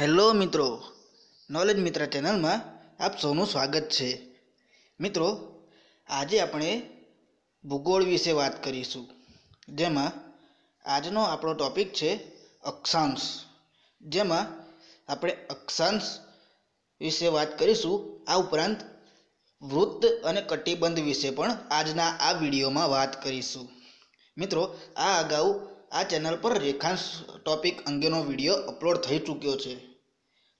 hello મિત્રો knowledge મિત્ર ચેનલમાં આપ સૌનું સ્વાગત છે મિત્રો આજે આપણે ભૂગોળ વિશે વાત કરીશું જેમાં આજનો આપણો ટૉપિક છે અક્ષાંશ જેમાં આપણે અક્ષાંશ વિશે વાત કરીશું આ ઉપરાંત વૃત્ત અને કટિબંધ વિશે પણ આજના આ વિડીયોમાં વાત કરીશું મિત્રો આ અગાઉ આ ચેનલ પર રેખાંશ ટોપિક અંગેનો વિડીયો અપલોડ થઈ ચૂક્યો છે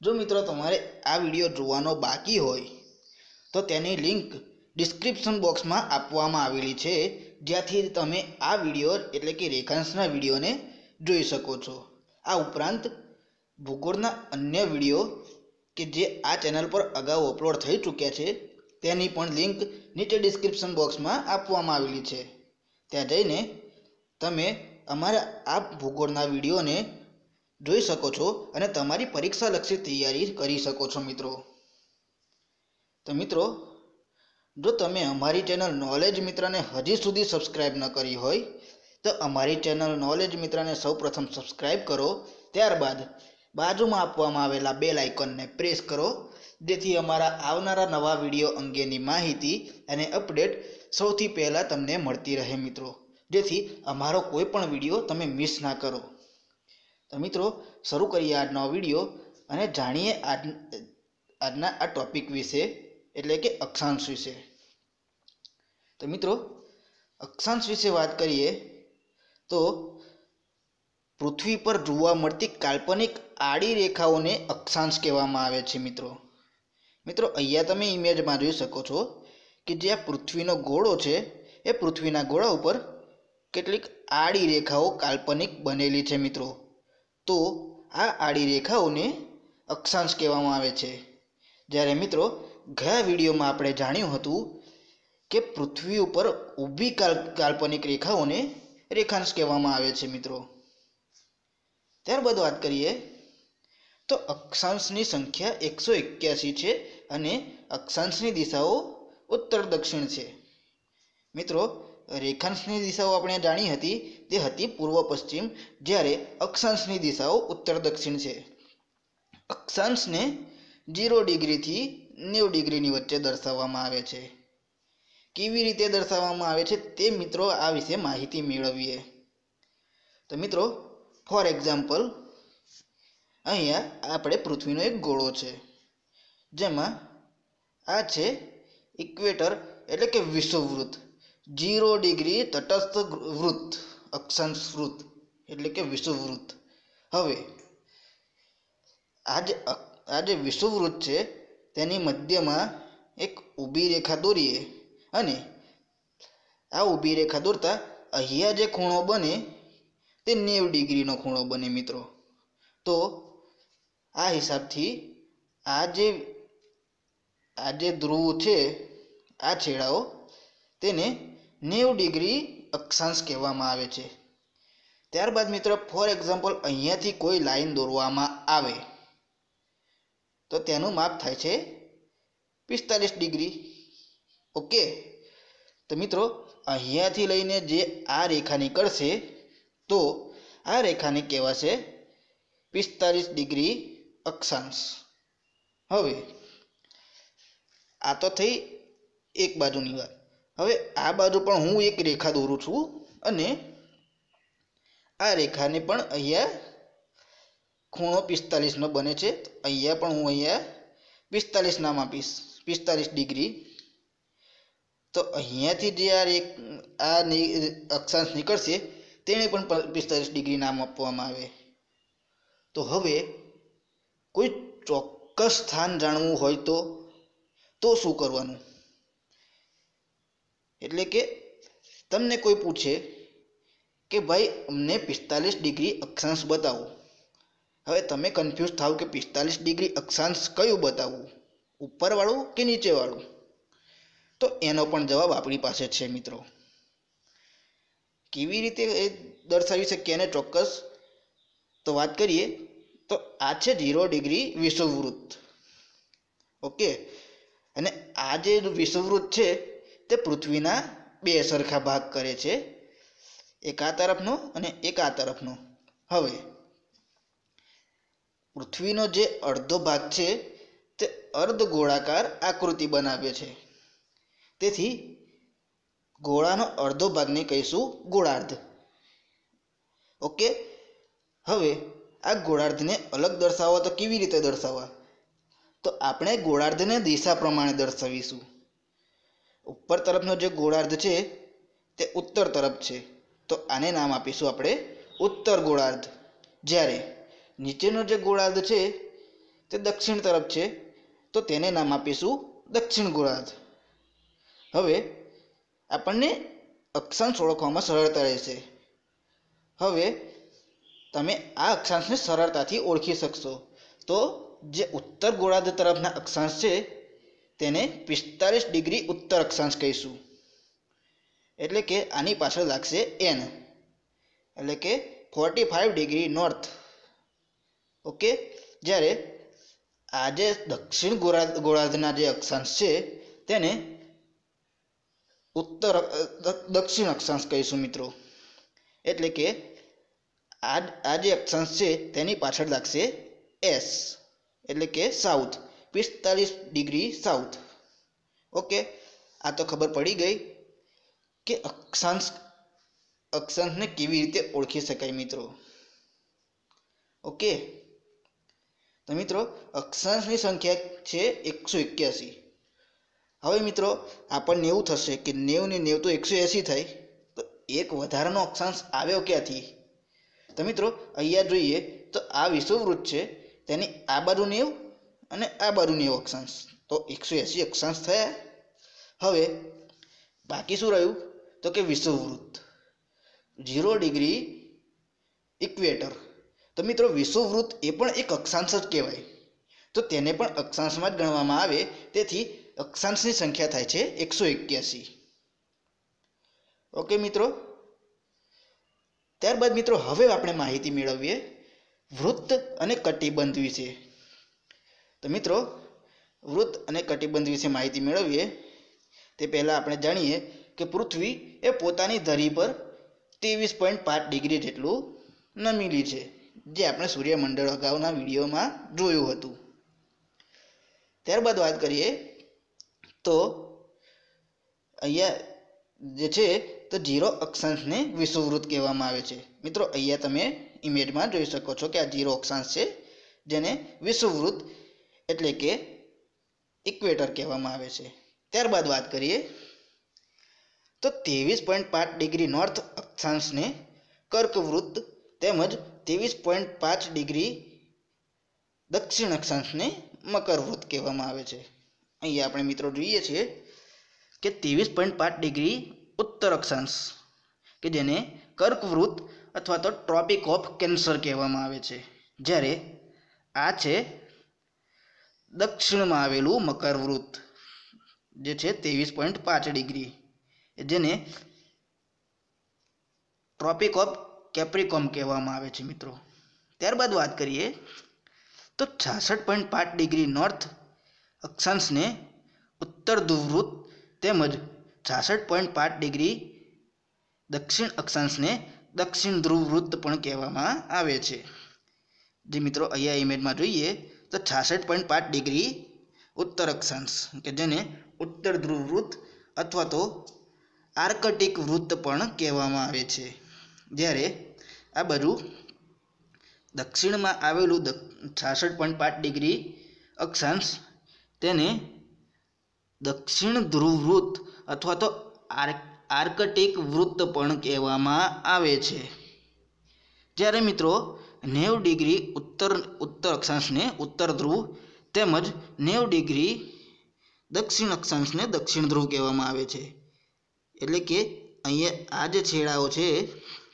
જો મિત્રો તમારે આ વિડીયો જોવાનો બાકી હોય તો તેની લિંક ડિસ્ક્રિપ્શન બોક્સમાં આપવામાં આવેલી છે જ્યાંથી તમે આ વિડીયો એટલે કે રેખાંશના વિડીયોને જોઈ શકો છો આ ઉપરાંત ભૂગોળના અન્ય વિડીયો કે જે આ ચેનલ પર અગાઉ અપલોડ થઈ ચૂક્યા છે તેની પણ લિંક નીચે ડિસ્ક્રિપ્શન બોક્સમાં આપવામાં આવેલી છે ત્યાં જઈને તમે અમારા આ ભૂગોળના વિડીયોને જોઈ શકો છો અને તમારી પરીક્ષાલક્ષી તૈયારી કરી શકો છો મિત્રો તો મિત્રો જો તમે અમારી ચેનલ નોલેજ મિત્રને હજી સુધી સબસ્ક્રાઇબ ન કરી હોય તો અમારી ચેનલ નોલેજ મિત્રને સૌપ્રથમ સબસ્ક્રાઇબ કરો ત્યારબાદ બાજુમાં આપવામાં આવેલા બે આઇકોનને પ્રેસ કરો જેથી અમારા આવનારા નવા વિડીયો અંગેની માહિતી અને અપડેટ સૌથી પહેલાં તમને મળતી રહે મિત્રો જેથી અમારો કોઈ પણ વિડીયો તમે મિસ ના કરો તો મિત્રો શરૂ કરીએ આજનો વિડીયો અને જાણીએ આજ આજના આ ટોપિક વિશે એટલે કે અક્ષાંશ વિશે તો મિત્રો અક્ષાંશ વિશે વાત કરીએ તો પૃથ્વી પર જોવા મળતી કાલ્પનિક આડી રેખાઓને અક્ષાંશ કહેવામાં આવે છે મિત્રો મિત્રો અહીંયા તમે ઇમેજમાં જોઈ શકો છો કે જે આ પૃથ્વીનો ગોળો છે એ પૃથ્વીના ગોળા ઉપર કેટલીક આડી રેખાઓ કાલ્પનિક બનેલી છે મિત્રો તો આ આડી રેખાઓને અક્ષાંશ કહેવામાં આવે છે જ્યારે મિત્રો ગયા વિડીયોમાં આપણે જાણ્યું હતું કે પૃથ્વી ઉપર ઊભી કાલ્પનિક રેખાઓને રેખાંશ કહેવામાં આવે છે મિત્રો ત્યારબાદ વાત કરીએ તો અક્ષાંશની સંખ્યા એકસો એક્યાસી છે અને અક્ષાંશની દિશાઓ ઉત્તર દક્ષિણ છે મિત્રો રેખાંશની દિશાઓ આપણે જાણી હતી તે હતી પૂર્વ પશ્ચિમ જ્યારે અક્ષાંશની દિશાઓ ઉત્તર દક્ષિણ છે અક્ષાંશને જીરો ડિગ્રીથી નેવું ડિગ્રીની વચ્ચે દર્શાવવામાં આવે છે કેવી રીતે દર્શાવવામાં આવે છે તે મિત્રો આ વિશે માહિતી મેળવીએ તો મિત્રો ફોર એક્ઝામ્પલ અહીંયા આપણે પૃથ્વીનો એક ગોળો છે જેમાં આ છે ઇક્વેટર એટલે કે વિષુવવૃત્ત જીરો ડિગ્રી તટસ્થ વૃત્ત અક્ષાંશ વૃત્ત એટલે કે વિષુવવૃત્ત હવે આજે જે આ જે વિષુવવૃત્ત છે તેની મધ્યમાં એક ઊભી રેખા દોરીએ અને આ ઊભી રેખા દોરતા અહીંયા જે ખૂણો બને તે નેવ ડિગ્રીનો ખૂણો બને મિત્રો તો આ હિસાબથી આ જે આ જે ધ્રુવ છે આ છેડાઓ તેને નેવું ડિગ્રી અક્ષાંશ કહેવામાં આવે છે ત્યારબાદ મિત્ર ફોર એક્ઝામ્પલ અહીંયાથી કોઈ લાઈન દોરવામાં આવે તો તેનું માપ થાય છે પિસ્તાલીસ ડિગ્રી ઓકે તો મિત્રો અહીંયાથી લઈને જે આ રેખા નીકળશે તો આ રેખાને કહેવાશે પિસ્તાલીસ ડિગ્રી અક્ષાંશ હવે આ તો થઈ એક બાજુની વાત હવે આ બાજુ પણ હું એક રેખા દોરું છું અને આ રેખાને પણ અહીંયા ખૂણો પિસ્તાલીસનો બને છે અહીંયા પણ હું અહીંયા પિસ્તાલીસ નામ આપીશ પિસ્તાલીસ ડિગ્રી તો અહીંયાથી જે આ રે આ અક્ષાંશ નીકળશે તેને પણ પિસ્તાલીસ ડિગ્રી નામ આપવામાં આવે તો હવે કોઈ ચોક્કસ સ્થાન જાણવું હોય તો તો શું કરવાનું એટલે કે તમને કોઈ પૂછે કે ભાઈ અમને પિસ્તાલીસ ડિગ્રી અક્ષાંશ બતાવો હવે તમે કન્ફ્યુઝ થાવ કે પિસ્તાલીસ ડિગ્રી અક્ષાંશ કયું બતાવવું ઉપરવાળું કે નીચેવાળું તો એનો પણ જવાબ આપણી પાસે છે મિત્રો કેવી રીતે એ દર્શાવી શકીએ અને ચોક્કસ તો વાત કરીએ તો આ છે ઝીરો ડિગ્રી વિષુવવૃત્ત ઓકે અને આ જે વિષુવવૃત્ત છે તે પૃથ્વીના બે સરખા ભાગ કરે છે એક આ તરફનો અને એક આ તરફનો હવે પૃથ્વીનો જે અડધો ભાગ છે તે અર્ધ ગોળાકાર આકૃતિ બનાવે છે તેથી ગોળાનો અડધો ભાગને કહીશું ગોળાર્ધ ઓકે હવે આ ગોળાર્ધને અલગ દર્શાવવા તો કેવી રીતે દર્શાવવા તો આપણે ગોળાર્ધને દિશા પ્રમાણે દર્શાવીશું ઉપર તરફનો જે ગોળાર્ધ છે તે ઉત્તર તરફ છે તો આને નામ આપીશું આપણે ઉત્તર ગોળાર્ધ જ્યારે નીચેનો જે ગોળાર્ધ છે તે દક્ષિણ તરફ છે તો તેને નામ આપીશું દક્ષિણ ગોળાર્ધ હવે આપણને અક્ષાંશ ઓળખવામાં સરળતા રહેશે હવે તમે આ અક્ષાંશને સરળતાથી ઓળખી શકશો તો જે ઉત્તર ગોળાર્ધ તરફના અક્ષાંશ છે તેને પિસ્તાલીસ ડિગ્રી ઉત્તર અક્ષાંશ કહીશું એટલે કે આની પાછળ લાગશે એન એટલે કે forty five degree north okay જ્યારે આ જે દક્ષિણ ગોળા ગોળાર્ધના જે અક્ષાંશ છે તેને ઉત્તર દક્ષિણ અક્ષાંશ કહીશું મિત્રો એટલે કે આ આ જે અક્ષાંશ છે તેની પાછળ લાગશે એસ એટલે કે સાઉથ પિસ્તાલીસ ડિગ્રી સાઉથ ઓકે આ તો ખબર પડી ગઈ કે અક્ષાંશ અક્ષાંશને કેવી રીતે ઓળખી શકાય મિત્રો ઓકે તો મિત્રો અક્ષાંશની સંખ્યા છે એકસો એક્યાસી હવે મિત્રો આપણને એવું થશે કે નેવું ને નેવ તો એકસો એંસી થાય તો એક વધારાનો અક્ષાંશ આવ્યો ક્યાંથી તો મિત્રો અહીંયા જોઈએ તો આ વિષુવવૃત્ત છે તેની આ બાજુ નેવું અને આ બાજુ નેવું અક્ષાંશ તો એકસો એંસી અક્ષાંશ થયા હવે બાકી શું રહ્યું તો કે વિષુવવૃત્ત ઝીરો ડિગ્રી ઇક્વેટર તો મિત્રો વિષુવવૃત્ત એ પણ એક અક્ષાંશ જ કહેવાય તો તેને પણ અક્ષાંશમાં જ ગણવામાં આવે તેથી અક્ષાંશની સંખ્યા થાય છે એકસો એક્યાસી ઓકે મિત્રો ત્યારબાદ મિત્રો હવે આપણે માહિતી મેળવીએ વૃત્ત અને કટિબંધ વિશે તો મિત્રો વૃત્ત અને કટિબંધ વિશે માહિતી મેળવીએ તે પહેલાં આપણે જાણીએ કે પૃથ્વી એ પોતાની ધરી પર ત્રેવીસ પોઈન્ટ પાંચ ડિગ્રી જેટલું નમેલી છે જે આપણે સૂર્યમંડળ અગાઉના વિડીયોમાં જોયું હતું ત્યારબાદ વાત કરીએ તો અહીંયા જે છે તો જીરો અક્ષાંશને વિષુવવૃત્ત કહેવામાં આવે છે મિત્રો અહીંયા તમે ઇમેજમાં જોઈ શકો છો કે આ જીરો અક્ષાંશ છે જેને વિષુવવૃત્ત એટલે કે ઇક્વેટર કહેવામાં આવે છે ત્યારબાદ વાત કરીએ તો ત્રેવીસ પોઈન્ટ પાંચ ડિગ્રી નોર્થ અક્ષાંશને કર્કવૃત્ત તેમજ ત્રેવીસ પોઈન્ટ પાંચ ડિગ્રી દક્ષિણ અક્ષાંશને મકરવૃત્ત કહેવામાં આવે છે અહીંયા આપણે મિત્રો જોઈએ છીએ કે ત્રેવીસ પોઈન્ટ પાંચ ડિગ્રી ઉત્તર અક્ષાંશ કે જેને કર્કવૃત્ત અથવા તો ટ્રોપિક ઓફ કેન્સર કહેવામાં આવે છે જ્યારે આ છે દક્ષિણમાં આવેલું મકરવૃત્ત જે છે ત્રેવીસ પોઈન્ટ પાંચ ડિગ્રી જેને ટ્રોપિક ઓફ કેપ્રિકોમ કહેવામાં આવે છે મિત્રો ત્યારબાદ વાત કરીએ તો છાસઠ પોઈન્ટ પાંચ ડિગ્રી નોર્થ અક્ષાંશને ઉત્તર ધ્રુવૃત તેમજ છાસઠ પોઈન્ટ પાંચ ડિગ્રી દક્ષિણ અક્ષાંશને દક્ષિણ ધ્રુવવૃત્ત પણ કહેવામાં આવે છે જે મિત્રો અહીંયા ઇમેજમાં જોઈએ તો છાસઠ પોઈન્ટ પાંચ ડિગ્રી ઉત્તર અક્ષાંશ કે જેને ઉત્તર ધ્રુવ વૃત્ત અથવા તો આર્કટિક વૃત્ત પણ કહેવામાં આવે છે જ્યારે આ બધું દક્ષિણમાં આવેલું છાસઠ પોઈન્ટ પાંચ ડિગ્રી અક્ષાંશ તેને દક્ષિણ ધ્રુવ વૃત્ત અથવા તો આર્કટિક વૃત્ત પણ કહેવામાં આવે છે જ્યારે મિત્રો નેવું ડિગ્રી ઉત્તર ઉત્તર અક્ષાંશને ઉત્તર ધ્રુવ તેમજ નેવું ડિગ્રી દક્ષિણ અક્ષાંશને દક્ષિણ ધ્રુવ કહેવામાં આવે છે એટલે કે અહીંયા આ જે છેડાઓ છે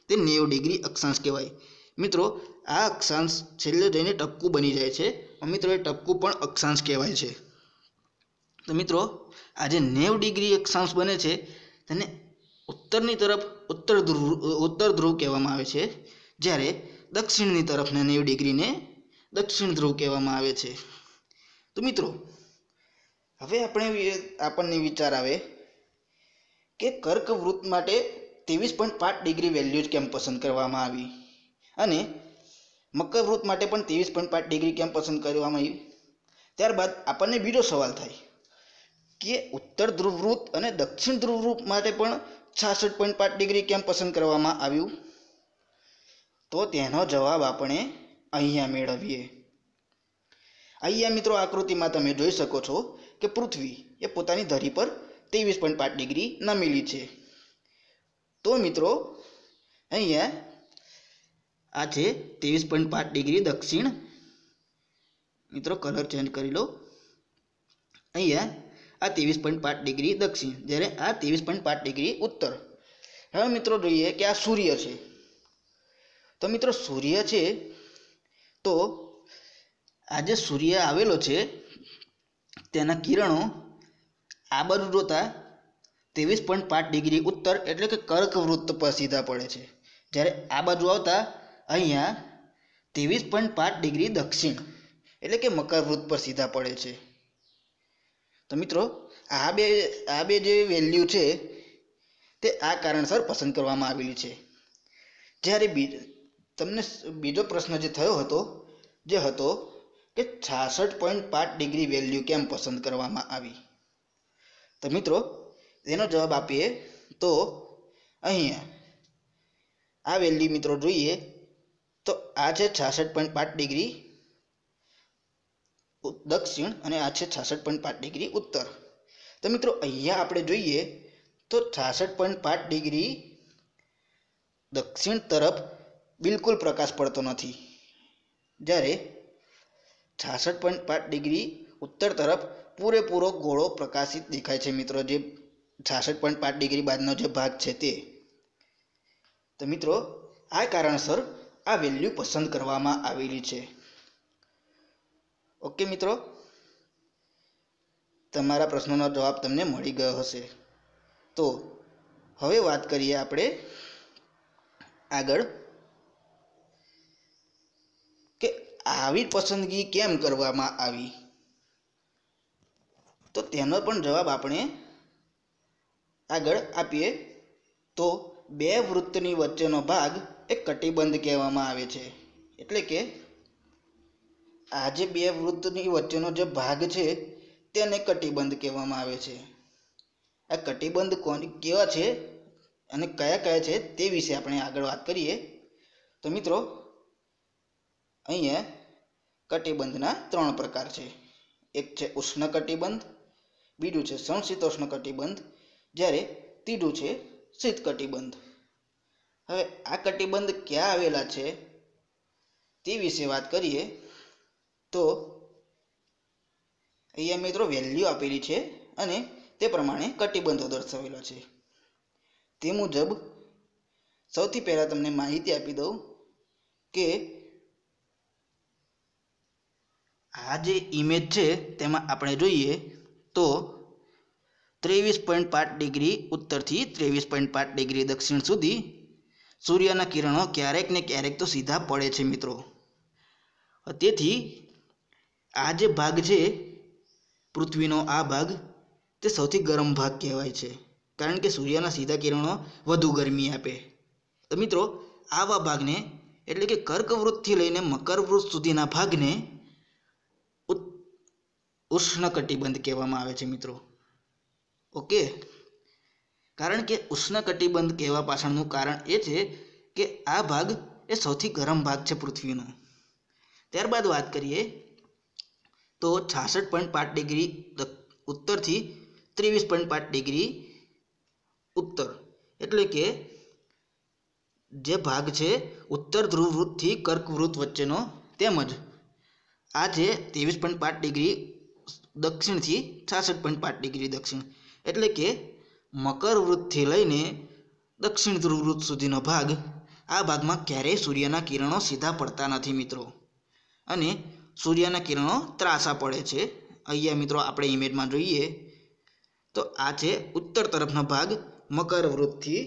તે નેવું ડિગ્રી અક્ષાંશ કહેવાય મિત્રો આ અક્ષાંશ છેલ્લે જઈને ટપકું બની જાય છે મિત્રો એ ટપકું પણ અક્ષાંશ કહેવાય છે તો મિત્રો આ જે નેવું ડિગ્રી અક્ષાંશ બને છે તેને ઉત્તરની તરફ ઉત્તર ધ્રુવ ઉત્તર ધ્રુવ કહેવામાં આવે છે જ્યારે દક્ષિણની તરફના નેવ ડિગ્રીને દક્ષિણ ધ્રુવ કહેવામાં આવે છે તો મિત્રો હવે આપણે આપણને વિચાર આવે કે કર્ક માટે ત્રેવીસ પોઈન્ટ પાંચ ડિગ્રી વેલ્યુ જ કેમ પસંદ કરવામાં આવી અને મકર વૃત્ત માટે પણ ત્રેવીસ પોઈન્ટ પાંચ ડિગ્રી કેમ પસંદ કરવામાં આવી ત્યારબાદ આપણને બીજો સવાલ થાય કે ઉત્તર ધ્રુવ વૃત્ત અને દક્ષિણ ધ્રુવ વૃત્ત માટે પણ છાસઠ પોઈન્ટ પાંચ ડિગ્રી કેમ પસંદ કરવામાં આવ્યું તો તેનો જવાબ આપણે અહીંયા મેળવીએ અહીંયા મિત્રો આકૃતિમાં તમે જોઈ શકો છો કે પૃથ્વી એ પોતાની ધરી પર ત્રેવીસ પોઈન્ટ પાંચ ડિગ્રી નમેલી છે તો મિત્રો અહીંયા આ છે ત્રેવીસ પોઈન્ટ પાંચ ડિગ્રી દક્ષિણ મિત્રો કલર ચેન્જ કરી લો અહીંયા આ ત્રેવીસ પોઈન્ટ પાંચ ડિગ્રી દક્ષિણ જ્યારે આ ત્રેવીસ પોઈન્ટ પાંચ ડિગ્રી ઉત્તર હવે મિત્રો જોઈએ કે આ સૂર્ય છે તો મિત્રો સૂર્ય છે તો આજે સૂર્ય આવેલો છે તેના કિરણો આ બાજુ જોતા ત્રેવીસ પોઈન્ટ પાંચ ડિગ્રી ઉત્તર એટલે કે કર્ક પર સીધા પડે છે જ્યારે આ બાજુ આવતા અહીંયા ત્રેવીસ પોઈન્ટ પાંચ ડિગ્રી દક્ષિણ એટલે કે મકરવૃત્ત પર સીધા પડે છે તો મિત્રો આ બે આ બે જે વેલ્યુ છે તે આ કારણસર પસંદ કરવામાં આવેલી છે જ્યારે તમને બીજો પ્રશ્ન જે થયો હતો જે હતો કે છાસઠ પોઈન્ટ પાંચ ડિગ્રી વેલ્યુ કેમ પસંદ કરવામાં આવી તો મિત્રો એનો જવાબ આપીએ તો અહીંયા આ વેલ્યુ મિત્રો જોઈએ તો આ છે છાસઠ પોઈન્ટ પાંચ ડિગ્રી દક્ષિણ અને આ છે છાસઠ પોઈન્ટ પાંચ ડિગ્રી ઉત્તર તો મિત્રો અહીંયા આપણે જોઈએ તો છાસઠ પોઈન્ટ પાંચ ડિગ્રી દક્ષિણ તરફ બિલકુલ પ્રકાશ પડતો નથી જ્યારે છાસઠ પોઈન્ટ પાંચ ડિગ્રી ઉત્તર તરફ પૂરેપૂરો ગોળો પ્રકાશિત દેખાય છે મિત્રો જે છાસઠ પોઈન્ટ પાંચ ડિગ્રી બાદનો જે ભાગ છે તે તો મિત્રો આ કારણસર આ વેલ્યુ પસંદ કરવામાં આવેલી છે ઓકે મિત્રો તમારા પ્રશ્નોનો જવાબ તમને મળી ગયો હશે તો હવે વાત કરીએ આપણે આગળ આવી પસંદગી કેમ કરવામાં આવી તો તેનો પણ જવાબ આપણે આગળ આપીએ તો બે વૃત્તની વચ્ચેનો ભાગ એ કટિબંધ કહેવામાં આવે છે એટલે કે આ જે બે વૃત્તની વચ્ચેનો જે ભાગ છે તેને કટિબંધ કહેવામાં આવે છે આ કટિબંધ કોની કેવા છે અને કયા કયા છે તે વિશે આપણે આગળ વાત કરીએ તો મિત્રો અહીંયા કટિબંધના ત્રણ પ્રકાર છે એક છે ઉષ્ણ કટિબંધ બીજું છે સમશીતોષ્ણ કટિબંધ જ્યારે ત્રીજું છે શીત કટિબંધ હવે આ કટિબંધ ક્યાં આવેલા છે તે વિશે વાત કરીએ તો અહીંયા મિત્રો વેલ્યુ આપેલી છે અને તે પ્રમાણે કટિબંધો દર્શાવેલો છે તે મુજબ સૌથી પહેલાં તમને માહિતી આપી દઉં કે આ જે ઇમેજ છે તેમાં આપણે જોઈએ તો ત્રેવીસ પોઈન્ટ પાંચ ડિગ્રી ઉત્તરથી ત્રેવીસ પોઈન્ટ પાંચ ડિગ્રી દક્ષિણ સુધી સૂર્યના કિરણો ક્યારેક ને ક્યારેક તો સીધા પડે છે મિત્રો તેથી આ જે ભાગ છે પૃથ્વીનો આ ભાગ તે સૌથી ગરમ ભાગ કહેવાય છે કારણ કે સૂર્યના સીધા કિરણો વધુ ગરમી આપે તો મિત્રો આવા ભાગને એટલે કે કર્કવૃતથી લઈને મકરવૃત્ત સુધીના ભાગને ઉષ્ણ કટિબંધ કહેવામાં આવે છે મિત્રો ઓકે કારણ કે ઉષ્ણકટિબંધ કહેવા પાછળનું કારણ એ છે કે આ ભાગ એ સૌથી ગરમ ભાગ છે પૃથ્વીનો ત્યારબાદ વાત કરીએ તો છાસઠ પોઈન્ટ પાંચ ડિગ્રી ઉત્તરથી ત્રેવીસ પોઈન્ટ પાંચ ડિગ્રી ઉત્તર એટલે કે જે ભાગ છે ઉત્તર ધ્રુવ વૃત્તથી કર્કવૃત્ત વચ્ચેનો તેમજ આ છે ત્રેવીસ પોઈન્ટ પાંચ ડિગ્રી દક્ષિણથી છાસઠ પોઈન્ટ પાંચ ડિગ્રી દક્ષિણ એટલે કે મકર વૃત્તથી લઈને દક્ષિણ ધ્રુવ વૃત્ત સુધીનો ભાગ આ ભાગમાં ક્યારેય સૂર્યના કિરણો સીધા પડતા નથી મિત્રો અને સૂર્યના કિરણો ત્રાસા પડે છે અહીંયા મિત્રો આપણે ઇમેજમાં જોઈએ તો આ છે ઉત્તર તરફનો ભાગ મકર વૃત્તથી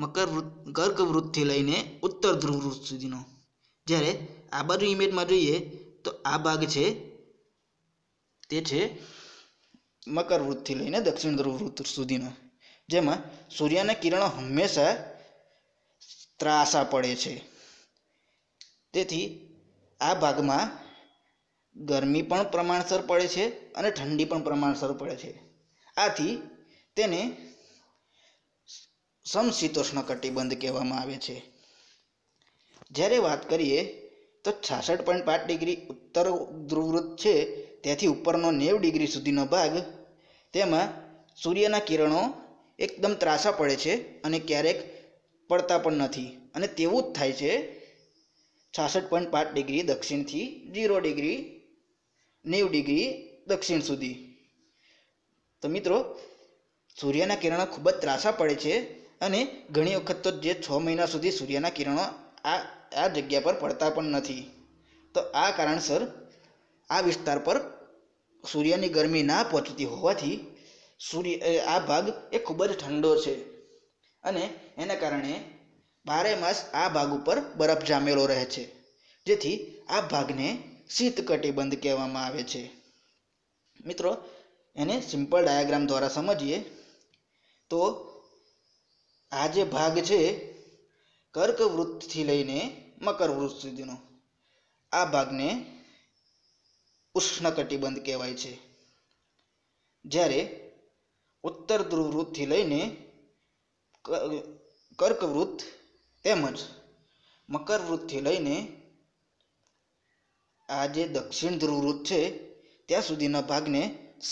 મકર વૃત્ત કર્ક વૃત્તથી લઈને ઉત્તર ધ્રુવ વૃત્ત સુધીનો જ્યારે આ બાજુ ઇમેજમાં જોઈએ તો આ ભાગ છે તે છે મકર વૃત્તથી લઈને દક્ષિણ ધ્રુવ વૃત્ત સુધીનો જેમાં સૂર્યના કિરણો હંમેશા ત્રાસા પડે છે તેથી આ ભાગમાં ગરમી પણ પ્રમાણસર પડે છે અને ઠંડી પણ પ્રમાણસર પડે છે આથી તેને સમશીતોષ્ણ કટિબંધ કહેવામાં આવે છે જ્યારે વાત કરીએ તો છાસઠ પોઈન્ટ પાંચ ડિગ્રી ઉત્તર ધ્રુવવૃત્ત છે તેથી ઉપરનો નેવ ડિગ્રી સુધીનો ભાગ તેમાં સૂર્યના કિરણો એકદમ ત્રાસા પડે છે અને ક્યારેક પડતા પણ નથી અને તેવું જ થાય છે છાસઠ પોઈન્ટ પાંચ ડિગ્રી દક્ષિણથી ઝીરો ડિગ્રી નેવ ડિગ્રી દક્ષિણ સુધી તો મિત્રો સૂર્યના કિરણો ખૂબ જ ત્રાસા પડે છે અને ઘણી વખત તો જે છ મહિના સુધી સૂર્યના કિરણો આ આ જગ્યા પર પડતા પણ નથી તો આ કારણસર આ વિસ્તાર પર સૂર્યની ગરમી ના પહોંચતી હોવાથી સૂર્ય આ ભાગ એ ખૂબ જ ઠંડો છે અને એના કારણે બારે માસ આ ભાગ ઉપર બરફ જામેલો રહે છે જેથી આ ભાગને શીત કટિબંધ કહેવામાં આવે છે મિત્રો એને સિમ્પલ ડાયાગ્રામ દ્વારા સમજીએ તો આ જે ભાગ છે કર્કવૃત્તથી લઈને મકરવૃત્ત સુધીનો આ ભાગને ઉષ્ણકટિબંધ કહેવાય છે જ્યારે ઉત્તર ધ્રુવ વૃત્તથી લઈને કર્કવૃત્ત તેમજ મકરવૃત્તથી લઈને આ જે દક્ષિણ ધ્રુવ વૃત્ત છે ત્યાં સુધીના ભાગને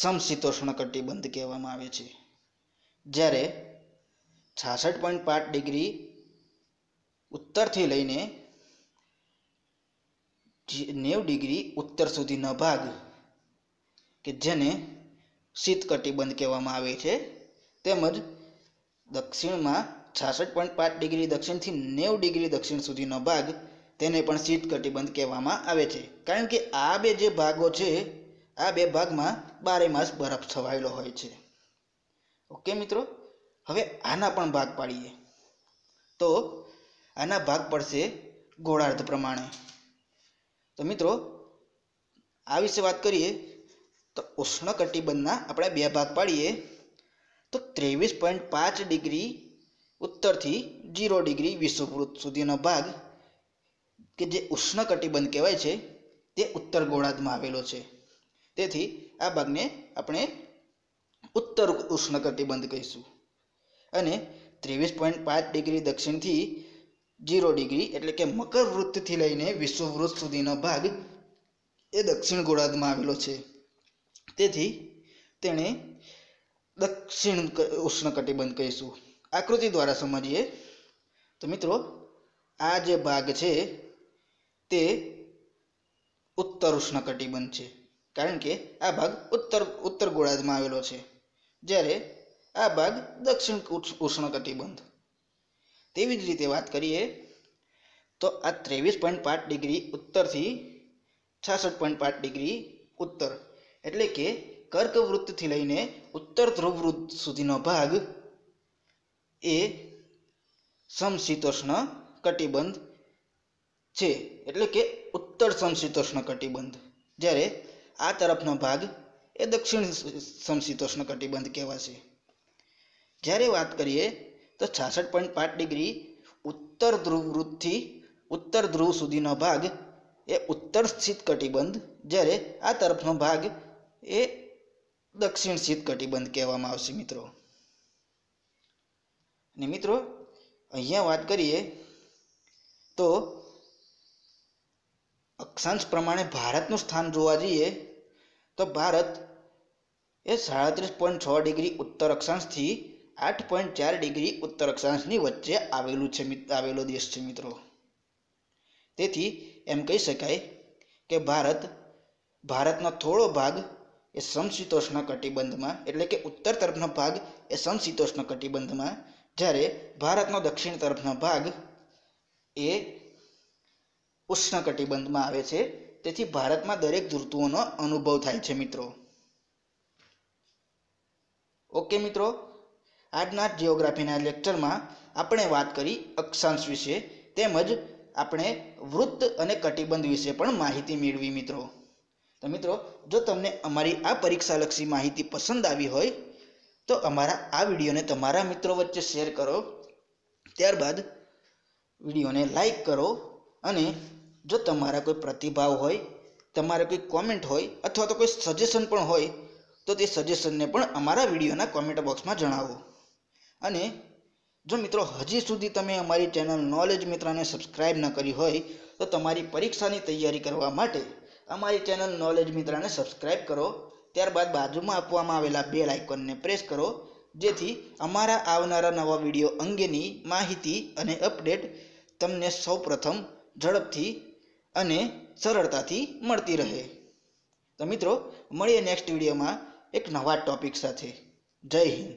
સમશીતોષ્ણ કટિબંધ કહેવામાં આવે છે જ્યારે છાસઠ પોઈન્ટ પાંચ ડિગ્રી ઉત્તરથી લઈને નેવ ડિગ્રી ઉત્તર સુધીનો ભાગ કે જેને શીત કટિબંધ કહેવામાં આવે છે તેમજ દક્ષિણમાં છાસઠ પોઈન્ટ પાંચ ડિગ્રી દક્ષિણથી નેવ ડિગ્રી દક્ષિણ સુધીનો ભાગ તેને પણ શીત કટિબંધ કહેવામાં આવે છે કારણ કે આ બે જે ભાગો છે આ બે ભાગમાં બારે માસ બરફ છવાયેલો હોય છે ઓકે મિત્રો હવે આના પણ ભાગ પાડીએ તો આના ભાગ પડશે ગોળાર્ધ પ્રમાણે તો મિત્રો આ વિશે વાત કરીએ તો ઉષ્ણકટિબંધના આપણે બે ભાગ પાડીએ તો ત્રેવીસ પોઈન્ટ પાંચ ડિગ્રી ઉત્તરથી જીરો ડિગ્રી વિષુવવૃત્ત સુધીનો ભાગ કે જે ઉષ્ણકટિબંધ કહેવાય છે તે ઉત્તર ગોળાર્ધમાં આવેલો છે તેથી આ ભાગને આપણે ઉત્તર ઉષ્ણકટિબંધ કહીશું અને ત્રેવીસ પોઈન્ટ પાંચ ડિગ્રી દક્ષિણથી જીરો ડિગ્રી એટલે કે મકર વૃત્તથી લઈને વિશ્વવૃત્ત સુધીનો ભાગ એ દક્ષિણ ગોળાર્ધમાં આવેલો છે તેથી તેણે દક્ષિણ ઉષ્ણકટિબંધ કહીશું આકૃતિ દ્વારા સમજીએ તો મિત્રો આ જે ભાગ છે તે ઉત્તર ઉષ્ણકટિબંધ છે કારણ કે આ ભાગ ઉત્તર ઉત્તર ગોળાર્ધમાં આવેલો છે જ્યારે આ ભાગ દક્ષિણ ઉષ્ણકટિબંધ તેવી જ રીતે વાત કરીએ તો આ ત્રેવીસ પોઈન્ટ પાંચ ડિગ્રી ઉત્તરથી છાસઠ પોઈન્ટ પાંચ ડિગ્રી ઉત્તર એટલે કે કર્કવૃત્તથી લઈને ઉત્તર ધ્રુવ વૃત્ત સુધીનો ભાગ એ સમશીતોષ્ણ કટિબંધ છે એટલે કે ઉત્તર સમશીતોષ્ણ કટિબંધ જ્યારે આ તરફનો ભાગ એ દક્ષિણ સમશીતોષ્ણ કટિબંધ કહેવાશે જ્યારે વાત કરીએ તો છાસઠ પોઈન્ટ પાંચ ડિગ્રી ઉત્તર ધ્રુવ વૃત્તથી ઉત્તર ધ્રુવ સુધીનો ભાગ એ ઉત્તર સ્થિત કટિબંધ જ્યારે આ તરફનો ભાગ એ દક્ષિણ સ્થિત કટિબંધ કહેવામાં આવશે મિત્રો અને મિત્રો અહીંયા વાત કરીએ તો અક્ષાંશ પ્રમાણે ભારતનું સ્થાન જોવા જઈએ તો ભારત એ સાડત્રીસ પોઈન્ટ છ ડિગ્રી ઉત્તર અક્ષાંશથી આઠ પોઈન્ટ ચાર ડિગ્રી ઉત્તર અક્ષાંશની વચ્ચે આવેલું છે આવેલો દેશ છે મિત્રો તેથી એમ કહી શકાય કે ભારત ભારતનો થોડો ભાગ એ સમશીતોષ્ણ કટિબંધમાં એટલે કે ઉત્તર તરફનો ભાગ એ સમશીતોષ્ણ કટિબંધમાં જ્યારે ભારતનો દક્ષિણ તરફનો ભાગ એ ઉષ્ણ કટિબંધમાં આવે છે તેથી ભારતમાં દરેક ઋતુઓનો અનુભવ થાય છે મિત્રો ઓકે મિત્રો આજના જિયોગ્રાફીના લેક્ચરમાં આપણે વાત કરી અક્ષાંશ વિશે તેમજ આપણે વૃત્ત અને કટિબંધ વિશે પણ માહિતી મેળવી મિત્રો તો મિત્રો જો તમને અમારી આ પરીક્ષાલક્ષી માહિતી પસંદ આવી હોય તો અમારા આ વિડીયોને તમારા મિત્રો વચ્ચે શેર કરો ત્યારબાદ વિડીયોને લાઈક કરો અને જો તમારા કોઈ પ્રતિભાવ હોય તમારે કોઈ કોમેન્ટ હોય અથવા તો કોઈ સજેશન પણ હોય તો તે સજેશનને પણ અમારા વિડીયોના કોમેન્ટ બોક્સમાં જણાવો અને જો મિત્રો હજી સુધી તમે અમારી ચેનલ નોલેજ મિત્રાને સબસ્ક્રાઇબ ન કરી હોય તો તમારી પરીક્ષાની તૈયારી કરવા માટે અમારી ચેનલ નોલેજ મિત્રાને સબસ્ક્રાઇબ કરો ત્યારબાદ બાજુમાં આપવામાં આવેલા બેલ આઇકોનને પ્રેસ કરો જેથી અમારા આવનારા નવા વિડીયો અંગેની માહિતી અને અપડેટ તમને સૌપ્રથમ ઝડપથી અને સરળતાથી મળતી રહે તો મિત્રો મળીએ નેક્સ્ટ વિડીયોમાં એક નવા ટોપિક સાથે જય હિન્દ